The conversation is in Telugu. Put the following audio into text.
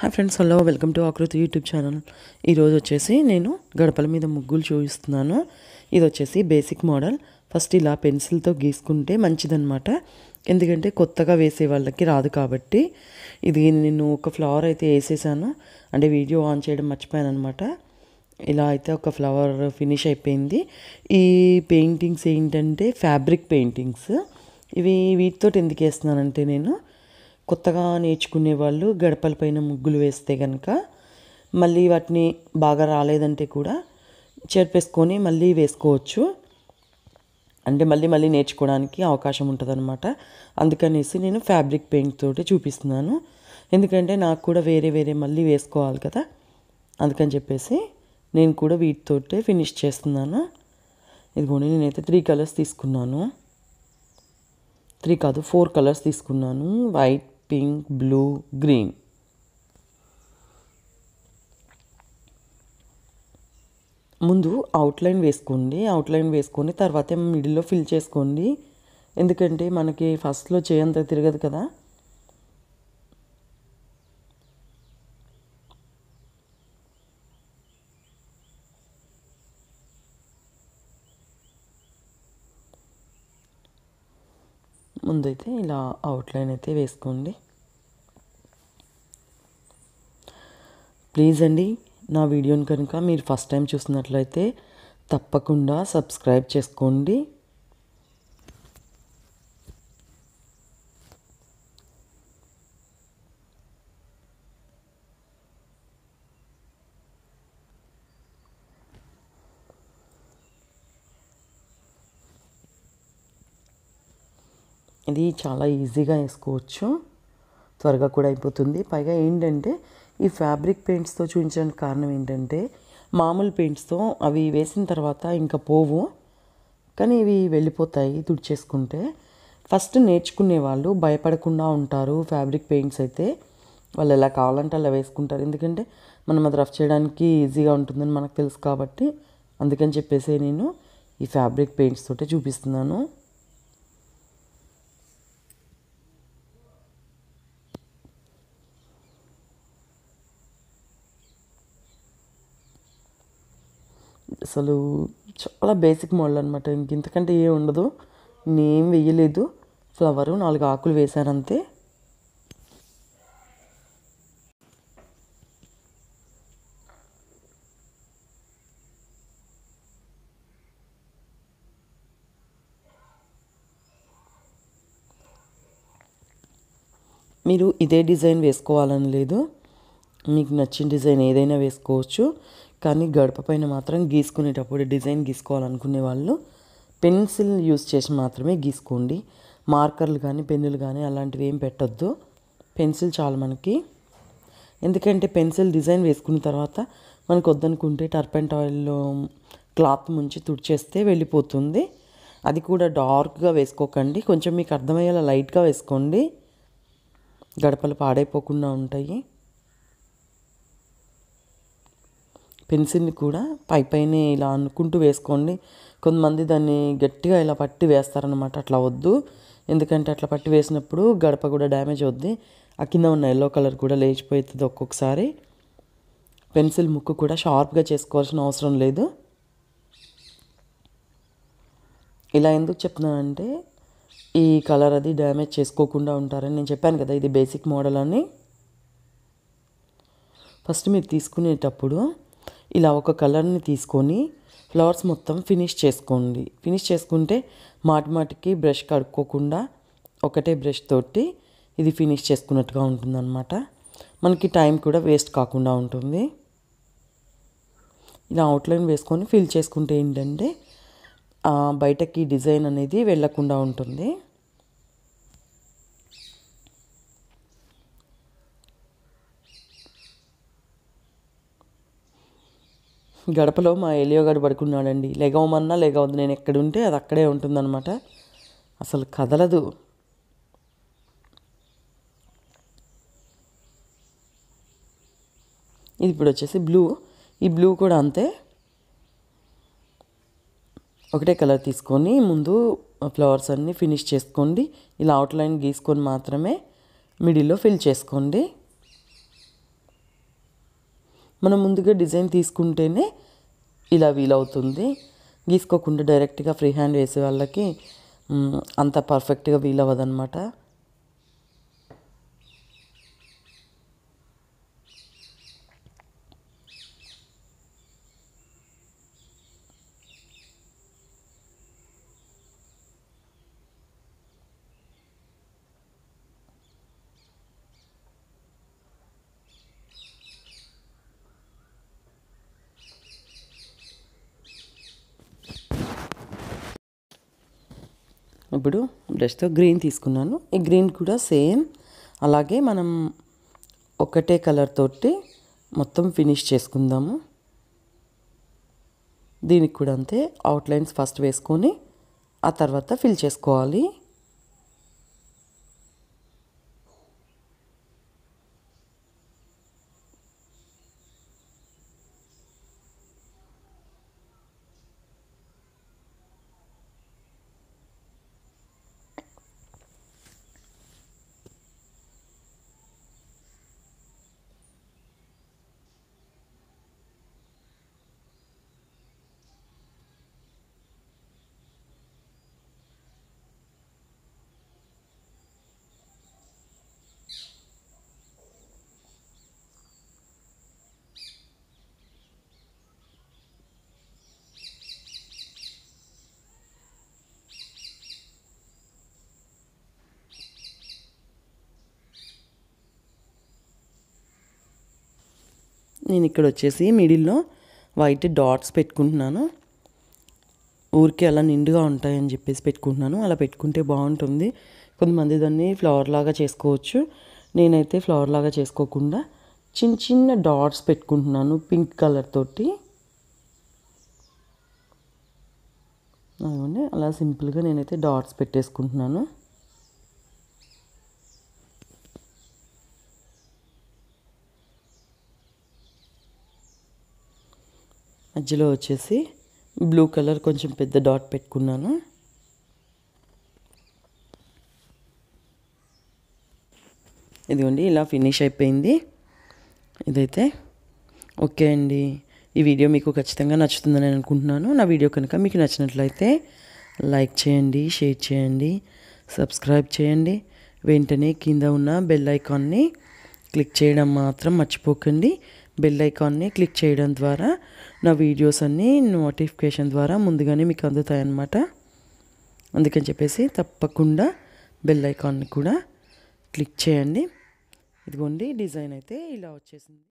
hi friends hello welcome to Akruthi YouTube channel ఈరోజు వచ్చేసి నేను గడపల మీద ముగ్గులు చూపిస్తున్నాను ఇది వచ్చేసి బేసిక్ మోడల్ ఫస్ట్ ఇలా పెన్సిల్తో గీసుకుంటే మంచిదనమాట ఎందుకంటే కొత్తగా వేసే వాళ్ళకి రాదు కాబట్టి ఇది నేను ఒక ఫ్లవర్ అయితే వేసేసాను అంటే వీడియో ఆన్ చేయడం మర్చిపోయాను అనమాట ఇలా అయితే ఒక ఫ్లవర్ ఫినిష్ అయిపోయింది ఈ పెయింటింగ్స్ ఏంటంటే ఫ్యాబ్రిక్ పెయింటింగ్స్ ఇవి వీటితో ఎందుకు వేస్తున్నానంటే నేను కొత్తగా నేర్చుకునే వాళ్ళు గడపలపైన ముగ్గులు వేస్తే కనుక మళ్ళీ వాటిని బాగా రాలేదంటే కూడా చేర్పేసుకొని మళ్ళీ వేసుకోవచ్చు అంటే మళ్ళీ మళ్ళీ నేర్చుకోవడానికి అవకాశం ఉంటుంది అనమాట అందుకనేసి నేను ఫ్యాబ్రిక్ పెయింట్ తోటి చూపిస్తున్నాను ఎందుకంటే నాకు కూడా వేరే వేరే మళ్ళీ వేసుకోవాలి కదా అందుకని చెప్పేసి నేను కూడా వీటితోటే ఫినిష్ చేస్తున్నాను ఇదిగోండి నేనైతే త్రీ కలర్స్ తీసుకున్నాను త్రీ కాదు ఫోర్ కలర్స్ తీసుకున్నాను వైట్ పింక్ బ్లూ గ్రీన్ ముందు అవుట్లైన్ వేసుకోండి అవుట్లైన్ వేసుకొని తర్వాత మిడిల్లో ఫిల్ చేసుకోండి ఎందుకంటే మనకి ఫస్ట్లో చేయంత తిరగదు కదా ముందైతే ఇలా అవుట్లైన్ అయితే వేసుకోండి ప్లీజ్ అండి నా వీడియోని కనుక మీరు ఫస్ట్ టైం చూసినట్లయితే తప్పకుండా సబ్స్క్రైబ్ చేసుకోండి ఇది చాలా ఈజీగా వేసుకోవచ్చు త్వరగా కూడా అయిపోతుంది పైగా ఏంటంటే ఈ ఫ్యాబ్రిక్ పెయింట్స్తో చూపించడానికి కారణం ఏంటంటే మామూలు పెయింట్స్తో అవి వేసిన తర్వాత ఇంకా పోవు కానీ ఇవి వెళ్ళిపోతాయి తుడిచేసుకుంటే ఫస్ట్ నేర్చుకునే వాళ్ళు భయపడకుండా ఉంటారు ఫ్యాబ్రిక్ పెయింట్స్ అయితే వాళ్ళు ఎలా కావాలంటే అలా వేసుకుంటారు ఎందుకంటే మనం అది రఫ్ చేయడానికి ఈజీగా ఉంటుందని మనకు తెలుసు కాబట్టి అందుకని చెప్పేసి నేను ఈ ఫ్యాబ్రిక్ పెయింట్స్ తోటే చూపిస్తున్నాను అసలు చాలా బేసిక్ మోడల్ అనమాట ఇంతకంటే ఏ ఉండదు నేం వేయలేదు ఫ్లవరు నాలుగు ఆకులు వేశాను మీరు ఇదే డిజైన్ వేసుకోవాలని లేదు మీకు నచ్చిన డిజైన్ ఏదైనా వేసుకోవచ్చు కానీ గడప పైన మాత్రం గీసుకునేటప్పుడు డిజైన్ గీసుకోవాలనుకునే వాళ్ళు పెన్సిల్ యూస్ చేసి మాత్రమే గీసుకోండి మార్కర్లు కానీ పెన్నులు కానీ అలాంటివి ఏం పెట్టొద్దు పెన్సిల్ చాలు మనకి ఎందుకంటే పెన్సిల్ డిజైన్ వేసుకున్న తర్వాత మనకు వద్దనుకుంటే టర్పెంట్ ఆయిల్లో క్లాత్ ముంచి తుడిచేస్తే వెళ్ళిపోతుంది అది కూడా డార్క్గా వేసుకోకండి కొంచెం మీకు అర్థమయ్యేలా లైట్గా వేసుకోండి గడపలు పాడైపోకుండా ఉంటాయి పెన్సిల్ని కూడా పై పైన ఇలా అనుకుంటూ వేసుకోండి కొంతమంది దాన్ని గట్టిగా ఇలా పట్టి వేస్తారనమాట అట్లా వద్దు ఎందుకంటే అట్లా పట్టి వేసినప్పుడు గడప కూడా డ్యామేజ్ అవుద్ది ఆ కింద ఉన్న ఎల్లో కలర్ కూడా లేచిపోతుంది ఒక్కొక్కసారి పెన్సిల్ ముక్కు కూడా షార్ప్గా చేసుకోవాల్సిన అవసరం లేదు ఇలా ఎందుకు చెప్తున్నానంటే ఈ కలర్ అది డ్యామేజ్ చేసుకోకుండా ఉంటారని నేను చెప్పాను కదా ఇది బేసిక్ మోడల్ అని ఫస్ట్ మీరు తీసుకునేటప్పుడు ఇలా ఒక కలర్ని తీసుకొని ఫ్లవర్స్ మొత్తం ఫినిష్ చేసుకోండి ఫినిష్ చేసుకుంటే మాటి మాటికి బ్రష్ కడుక్కోకుండా ఒకటే బ్రష్ తోటి ఇది ఫినిష్ చేసుకున్నట్టుగా ఉంటుందన్నమాట మనకి టైం కూడా వేస్ట్ కాకుండా ఉంటుంది ఇలా అవుట్లైన్ వేసుకొని ఫిల్ చేసుకుంటే ఏంటంటే బయటకి డిజైన్ అనేది వెళ్ళకుండా ఉంటుంది గడపలో మా ఎలియోగాడు పడుకున్నాడండి లెగవమన్నా లెగవద్దు నేను ఎక్కడుంటే అది అక్కడే ఉంటుందన్నమాట అసలు కదలదు ఇది ఇప్పుడు వచ్చేసి బ్లూ ఈ బ్లూ కూడా అంతే ఒకటే కలర్ తీసుకొని ముందు ఫ్లవర్స్ అన్నీ ఫినిష్ చేసుకోండి ఇలా అవుట్లైన్ గీసుకొని మాత్రమే మిడిల్లో ఫిల్ చేసుకోండి మనం ముందుగా డిజైన్ తీసుకుంటేనే ఇలా వీలవుతుంది గీసుకోకుండా డైరెక్ట్గా ఫ్రీ హ్యాండ్ వేసే వాళ్ళకి అంత పర్ఫెక్ట్గా వీలవ్వదనమాట ఇప్పుడు బ్రష్తో గ్రీన్ తీసుకున్నాను ఈ గ్రీన్ కూడా సేమ్ అలాగే మనం ఒకటే కలర్ తోటి మొత్తం ఫినిష్ చేసుకుందాము దీనికి కూడా అంతే అవుట్లైన్స్ ఫస్ట్ వేసుకొని ఆ తర్వాత ఫిల్ చేసుకోవాలి నేను ఇక్కడ వచ్చేసి మిడిల్లో వైట్ డాట్స్ పెట్టుకుంటున్నాను ఊరికే అలా నిండుగా ఉంటాయని చెప్పేసి పెట్టుకుంటున్నాను అలా పెట్టుకుంటే బాగుంటుంది కొంతమంది దాన్ని ఫ్లవర్ లాగా చేసుకోవచ్చు నేనైతే ఫ్లవర్ లాగా చేసుకోకుండా చిన్న చిన్న డాట్స్ పెట్టుకుంటున్నాను పింక్ కలర్ తోటి అలా సింపుల్గా నేనైతే డాట్స్ పెట్టేసుకుంటున్నాను మధ్యలో వచ్చేసి బ్లూ కలర్ కొంచెం పెద్ద డాట్ పెట్టుకున్నాను ఇదిగోండి ఇలా ఫినిష్ అయిపోయింది ఇదైతే ఓకే అండి ఈ వీడియో మీకు ఖచ్చితంగా నచ్చుతుందని అనుకుంటున్నాను నా వీడియో కనుక మీకు నచ్చినట్లయితే లైక్ చేయండి షేర్ చేయండి సబ్స్క్రైబ్ చేయండి వెంటనే కింద ఉన్న బెల్ ఐకాన్ని క్లిక్ చేయడం మాత్రం మర్చిపోకండి బెల్ ఐకాన్ని క్లిక్ చేయడం ద్వారా నా వీడియోస్ అన్నీ నోటిఫికేషన్ ద్వారా ముందుగానే మీకు అందుతాయన్నమాట అందుకని చెప్పేసి తప్పకుండా బెల్ ఐకాన్ని కూడా క్లిక్ చేయండి ఇదిగోండి డిజైన్ అయితే ఇలా వచ్చేసింది